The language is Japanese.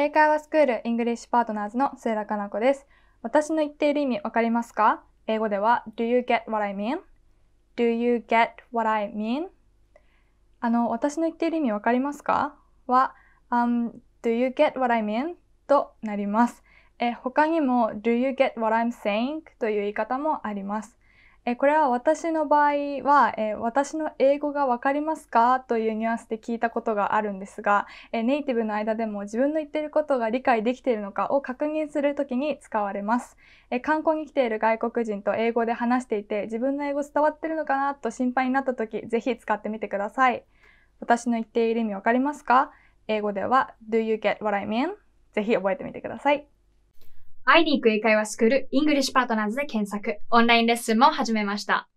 英会話スクールイングリッシュパートナーズの末田かな子です。私の言っている意味わかりますか英語では Do you get what I mean? Do you get what I mean? あの、私の言っている意味わかりますかは、um, Do you get what I mean? となります。え他にも Do you get what I'm saying? という言い方もあります。えこれは私の場合は、え私の英語がわかりますかというニュアンスで聞いたことがあるんですが、えネイティブの間でも自分の言っていることが理解できているのかを確認するときに使われます、え観光に来ている外国人と英語で話していて自分の英語伝わってるのかなと心配になったとき、ぜひ使ってみてください。私の言っている意味わかりますか英語では Do you get what I mean? ぜひ覚えてみてください。会いに行く英会話スクール、イングリッシュパートナーズで検索。オンラインレッスンも始めました。